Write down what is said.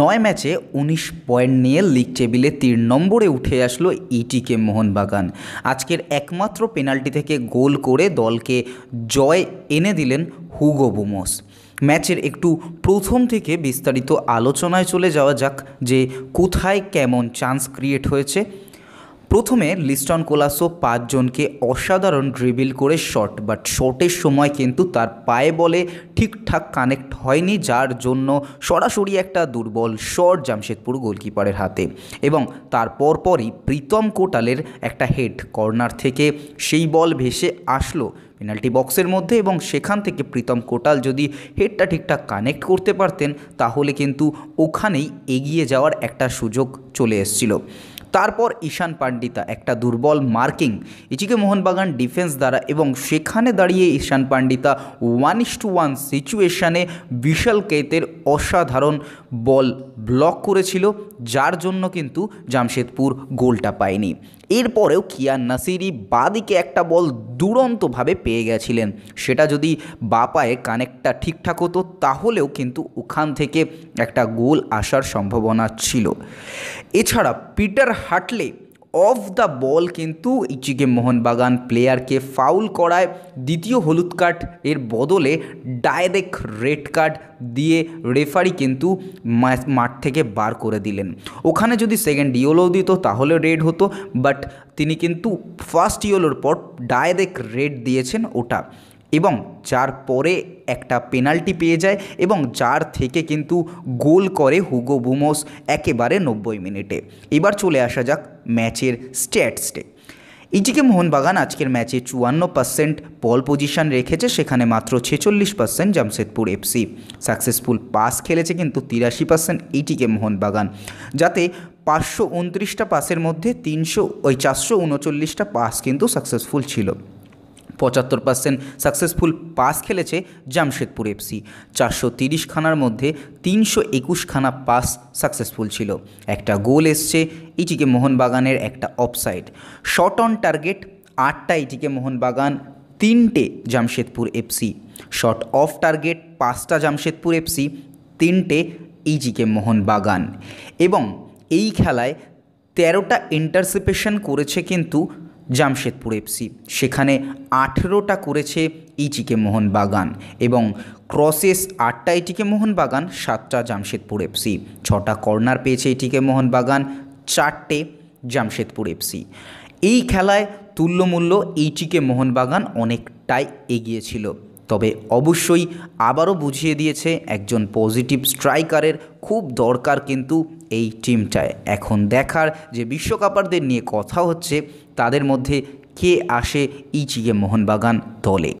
নয় ম্যাচে উনিশ পয়েন্ট নিয়ে লিগ টেবিলে তিন নম্বরে উঠে আসলো ইটিকে মোহনবাগান আজকের একমাত্র পেনাল্টি থেকে গোল করে দলকে জয় এনে দিলেন হুগো বুমোস ম্যাচের একটু প্রথম থেকে বিস্তারিত আলোচনায় চলে যাওয়া যাক যে কোথায় কেমন চান্স ক্রিয়েট হয়েছে প্রথমে লিস্টন কোলাসো পাঁচজনকে অসাধারণ ড্রিবিল করে শট বাট শটের সময় কিন্তু তার পায়ে বলে ঠিকঠাক কানেক্ট হয়নি যার জন্য সরাসরি একটা দুর্বল শট জামশেদপুর গোলকিপারের হাতে এবং তার পরপরই প্রীতম কোটালের একটা হেড কর্নার থেকে সেই বল ভেসে আসলো পেনাল্টি বক্সের মধ্যে এবং সেখান থেকে প্রীতম কোটাল যদি হেডটা ঠিকঠাক কানেক্ট করতে পারতেন তাহলে কিন্তু ওখানেই এগিয়ে যাওয়ার একটা সুযোগ চলে এসছিল তারপর ঈশান পান্ডিতা একটা দুর্বল মার্কিং ইচিকে মোহনবাগান ডিফেন্স দ্বারা এবং সেখানে দাঁড়িয়ে Ishan Pandita one is to one সিচুয়েশানে বিশাল কেতের অসাধারণ বল ব্লক করেছিল যার জন্য কিন্তু জামশেদপুর গোলটা পায়নি এরপরেও কিয়ান নাসিরি বাদিকে একটা বল দুরন্তভাবে পেয়ে গেছিলেন সেটা যদি বা পায়ে ঠিকঠাক হতো তাহলেও কিন্তু ওখান থেকে একটা গোল আসার সম্ভাবনা ছিল এছাড়া Peter Hartley off the ball কিন্তু ইচিকে মোহনবাগান প্লেয়ারকে ফাউল করায় দ্বিতীয় হলুদ কার্ড এর বদলে ডাইরেক্ট রেড কার্ড দিয়ে রেফারি কিন্তু মাঠ থেকে বার করে দিলেন ওখানে যদি সেকেন্ড ইয়েলো দিত তাহলে রেড হতো বাট তিনি কিন্তু ফার্স্ট ইয়েলোর পর ডাইরেক্ট রেড দিয়েছেন ওটা এবং যার পরে একটা পেনাল্টি পেয়ে যায় এবং যার থেকে কিন্তু গোল করে হুগো বুমোস একেবারে নব্বই মিনিটে এবার চলে আসা যাক ম্যাচের স্ট্যাটসটে ইজিকে মোহনবাগান আজকের ম্যাচে চুয়ান্ন পার্সেন্ট বল পজিশন রেখেছে সেখানে মাত্র ছেচল্লিশ percent Jamshedpur FC successful pass খেলেছে কিন্তু তিরাশি পার্সেন্ট এইটিকে মোহনবাগান যাতে পাঁচশো উনত্রিশটা পাসের মধ্যে তিনশো ওই চারশো উনচল্লিশটা পাস কিন্তু সাকসেসফুল ছিল পঁচাত্তর পার্সেন্ট সাকসেসফুল পাস খেলেছে জামশেদপুর এফসি চারশো তিরিশ খানার মধ্যে তিনশো একুশ খানা পাস সাকসেসফুল ছিল একটা গোল এসছে ইটিকে মোহনবাগানের একটা অফসাইড শর্ট অন টার্গেট আটটা ইটিকে মোহনবাগান তিনটে Jamshedpur FC shot off target পাঁচটা জামশেদপুর এফসি তিনটে ইজিকে মোহনবাগান এবং এই খেলায় তেরোটা ইন্টারসেপেশন করেছে কিন্তু জামশেদপুর এফসি সেখানে আঠেরোটা করেছে ইটিকে e মোহনবাগান এবং ক্রসেস আটটা এটিকে e মোহনবাগান সাতটা জামশেদপুর এফসি ছটা কর্নার পেয়েছে এটিকে e মোহনবাগান চারটে জামশেদপুর এফসি এই খেলায় তুল্যমূল্য এইটিকে মোহনবাগান অনেকটাই এগিয়েছিল তবে অবশ্যই আবারও বুঝিয়ে দিয়েছে একজন পজিটিভ স্ট্রাইকারের খুব দরকার কিন্তু এই টিমটায় এখন দেখার যে বিশ্বকাপারদের নিয়ে কথা হচ্ছে তাদের মধ্যে কে আসে ইচিগে মোহনবাগান দলে